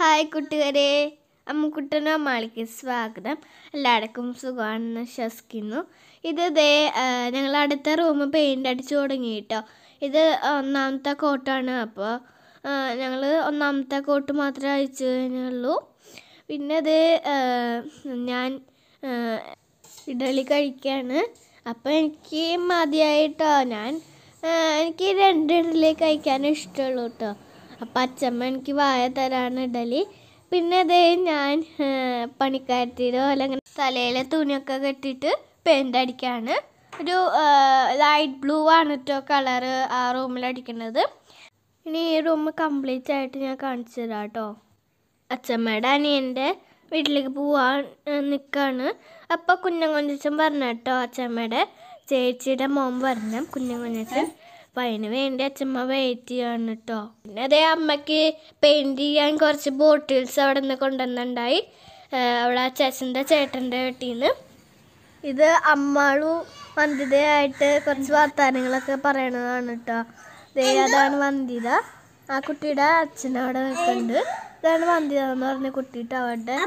hi കൂട്ടുകാരെ അമ്മുക്കുട്ടനോ മാളിക്ക് സ്വാഗതം എല്ലാവർക്കും സുഖമാണെന്ന് വിശ്വസിക്കുന്നു ഇത് ദേ ഞങ്ങൾ അടുത്ത റൂം പെയിൻ്റ് അടിച്ചു തുടങ്ങി കേട്ടോ ഇത് ഒന്നാമത്തെ കോട്ടാണ് അപ്പോൾ ഞങ്ങൾ ഒന്നാമത്തെ കോട്ട് മാത്രമേ അയച്ചു കഴിഞ്ഞുള്ളൂ പിന്നെ അത് ഞാൻ ഇഡലി കഴിക്കുകയാണ് അപ്പോൾ എനിക്ക് മതിയായിട്ടോ ഞാൻ എനിക്ക് രണ്ട് ഇഡലി കഴിക്കാനും ഇഷ്ടമുള്ളൂ കേട്ടോ അപ്പം അച്ഛമ്മ എനിക്ക് വായ തരാണ് ഇഡലി പിന്നെ അതേ ഞാൻ പണിക്കാരത്തിയുടെ അല്ലെങ്കിൽ അങ്ങനെ തലയിലെ തുണിയൊക്കെ കെട്ടിയിട്ട് പെയിൻ്റ് അടിക്കുകയാണ് ഒരു ലൈറ്റ് ബ്ലൂ ആണ് കേട്ടോ കളറ് ആ റൂമിൽ അടിക്കുന്നത് ഇനി ഈ റൂം കംപ്ലീറ്റ് ആയിട്ട് ഞാൻ കാണിച്ചു തരാം കേട്ടോ അച്ഛമ്മയുടെ അനിയൻ്റെ വീട്ടിലേക്ക് പോവാൻ നിൽക്കുകയാണ് അപ്പോൾ കുഞ്ഞൻ കൊഞ്ചച്ചൻ പറഞ്ഞു കേട്ടോ അച്ഛമ്മയുടെ ചേച്ചിയുടെ മോൻ പറഞ്ഞു കുഞ്ഞൻ അപ്പം അതിന് വേണ്ടി അച്ഛമ്മ വെയിറ്റ് ചെയ്യാണ് കേട്ടോ പിന്നെ അതേ അമ്മയ്ക്ക് പെയിന്റ് ചെയ്യാൻ കുറച്ച് ബോട്ടിൽസ് അവിടെ നിന്ന് കൊണ്ടുവന്നുണ്ടായി അവിടെ അച്ചാച്ചൻ്റെ ചേട്ടൻ്റെ വീട്ടിൽ ഇത് അമ്മളും വന്ധ്യതയായിട്ട് കുറച്ച് വർത്തമാനങ്ങളൊക്കെ പറയണതാണ് കേട്ടോ ദേ അതാണ് വന്ധ്യത ആ കുട്ടിയുടെ അച്ഛനവിടെ നിൽക്കുന്നുണ്ട് ഇതാണ് വന്ധ്യത എന്ന് പറഞ്ഞ കുട്ടിയിട്ട് അവരുടെ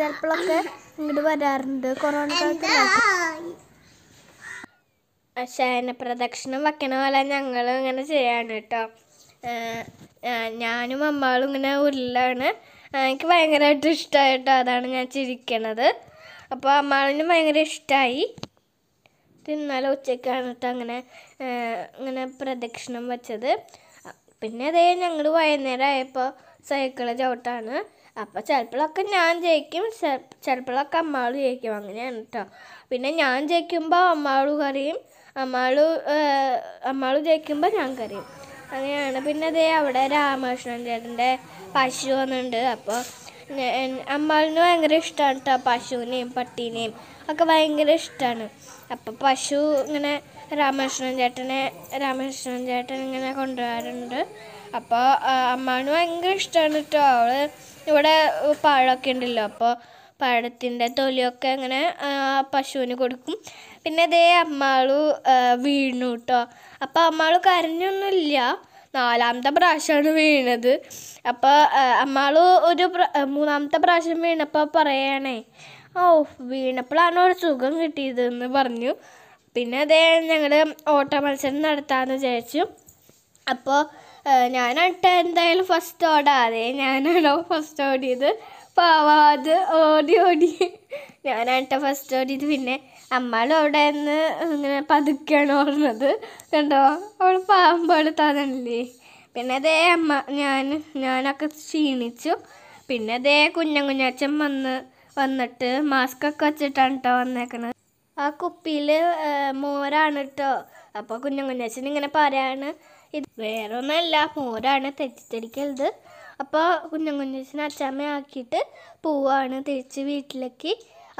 ചിലപ്പോഴൊക്കെ ഇങ്ങോട്ട് വരാറുണ്ട് കൊറോണ കാലത്ത് ശയന പ്രദക്ഷിണം വെക്കണ പോലെ ഞങ്ങളും ഇങ്ങനെ ചെയ്യാണ് കേട്ടോ ഞാനും അമ്മാളും ഇങ്ങനെ ഉരുളാണ് എനിക്ക് ഭയങ്കരമായിട്ട് ഇഷ്ടമായി കേട്ടോ അതാണ് ഞാൻ ചിരിക്കണത് അപ്പോൾ അമ്മാളിന് ഭയങ്കര ഇഷ്ടമായി ഇന്നലെ ഉച്ചയ്ക്കാണ് കേട്ടോ അങ്ങനെ ഇങ്ങനെ പ്രദക്ഷിണം വെച്ചത് പിന്നെ അതേ ഞങ്ങൾ വൈകുന്നേരം ആയപ്പോൾ സൈക്കിള് ചവിട്ടാണ് അപ്പോൾ ചിലപ്പോഴൊക്കെ ഞാൻ ജയിക്കും ചിലപ്പോഴൊക്കെ അമ്മാൾ ജയിക്കും അങ്ങനെയാണ് കേട്ടോ പിന്നെ ഞാൻ ജയിക്കുമ്പോൾ അമ്മാളും കറിയും അമ്മാളു അമ്മാളു ജയിക്കുമ്പോൾ ഞാൻ കറിയും അങ്ങനെയാണ് പിന്നെ അതേ അവിടെ രാമകൃഷ്ണൻ ചേട്ടൻ്റെ പശു വന്നിട്ടുണ്ട് അപ്പോൾ അമ്മാളിന് ഭയങ്കര ഇഷ്ടമാണ് കേട്ടോ പശുവിനെയും പട്ടീനെയും ഒക്കെ ഭയങ്കര ഇഷ്ടമാണ് അപ്പോൾ പശു ഇങ്ങനെ രാമകൃഷ്ണൻ ചേട്ടനെ രാമകൃഷ്ണൻ ചേട്ടൻ ഇങ്ങനെ കൊണ്ടുവരാറുണ്ട് അപ്പോൾ അമ്മാളിന് ഭയങ്കര ഇഷ്ടമാണ് കേട്ടോ അവൾ ഇവിടെ പാഴൊക്കെ ഉണ്ടല്ലോ അപ്പോൾ പഴത്തിൻ്റെ തൊലിയൊക്കെ അങ്ങനെ പശുവിന് കൊടുക്കും പിന്നെ അതേ അമ്മാളു വീണു കേട്ടോ അപ്പോൾ അമ്മാള് കരഞ്ഞൊന്നുമില്ല നാലാമത്തെ പ്രാവശ്യമാണ് വീണത് അപ്പോൾ അമ്മാള് ഒരു മൂന്നാമത്തെ പ്രാവശ്യം വീണപ്പോൾ പറയണേ ഓ വീണപ്പോഴാണ് ഒരു സുഖം കിട്ടിയതെന്ന് പറഞ്ഞു പിന്നെ അതേ ഞങ്ങൾ ഓട്ട മത്സരം നടത്താമെന്ന് വിചാരിച്ചു അപ്പോൾ ഞാനാട്ടെ എന്തായാലും ഫസ്റ്റ് ഓടാതെ ഞാനാണോ ഫസ്റ്റ് ഓടിയത് പാവാത് ഓടി ഓടി ഞാനാട്ട ഫസ്റ്റ് ഓടിയത് പിന്നെ അമ്മാളും അവിടെ നിന്ന് ഇങ്ങനെ പതുക്കെയാണ് ഓടുന്നത് കണ്ടോ അവൾ പാവുമ്പോൾ തന്നില്ലേ പിന്നെ അതേ അമ്മ ഞാൻ ഞാനൊക്കെ ക്ഷീണിച്ചു പിന്നെ അതേ കുഞ്ഞം കുഞ്ഞാച്ചൻ വന്ന് വന്നിട്ട് മാസ്ക് ഒക്കെ വെച്ചിട്ടാണ് കേട്ടോ വന്നേക്കണത് ആ കുപ്പിയിൽ മോരാണ് കേട്ടോ അപ്പോൾ കുഞ്ഞം കുഞ്ഞാച്ചൻ ഇങ്ങനെ പറയാണ് ഇത് വേറൊന്നുമല്ല മോരാണ് തെറ്റിദ്ധരിക്കരുത് അപ്പോൾ കുഞ്ഞുകുഞ്ഞീസിനെ അച്ചമ്മയാക്കിയിട്ട് പോവാണ് തിരിച്ച് വീട്ടിലേക്ക്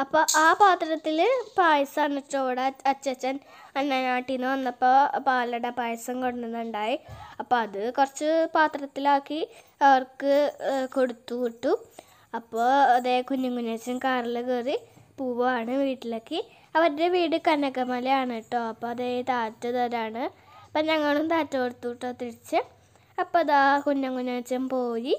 അപ്പോൾ ആ പാത്രത്തിൽ പായസമാണ് ചോട അച്ചച്ചൻ അന്നനാട്ടിൽ നിന്ന് വന്നപ്പോൾ പാലട പായസം കൊണ്ടുവന്നുണ്ടായി അപ്പോൾ അത് കുറച്ച് പാത്രത്തിലാക്കി അവർക്ക് കൊടുത്തു വിട്ടു അപ്പോൾ അതേ കുഞ്ഞുകുഞ്ഞച്ചൻ കാറിൽ കയറി പോവാണ് വീട്ടിലേക്ക് അവരുടെ വീട് കനകമലയാണ് കേട്ടോ അപ്പോൾ അതേ താറ്റതരാണ് അപ്പം ഞങ്ങളും താറ്റ കൊടുത്തു കേട്ടോ തിരിച്ച് അപ്പോൾ അതാ കുഞ്ഞങ്കുഞ്ഞച്ചൻ പോയി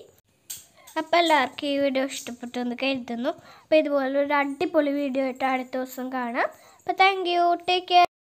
അപ്പം എല്ലാവർക്കും ഈ വീഡിയോ ഇഷ്ടപ്പെട്ടു എന്ന് കരുതുന്നു അപ്പോൾ ഇതുപോലൊരു അടിപൊളി വീഡിയോ ആയിട്ട് അടുത്ത ദിവസം കാണാം അപ്പോൾ താങ്ക് യു ടേക്ക് കെയർ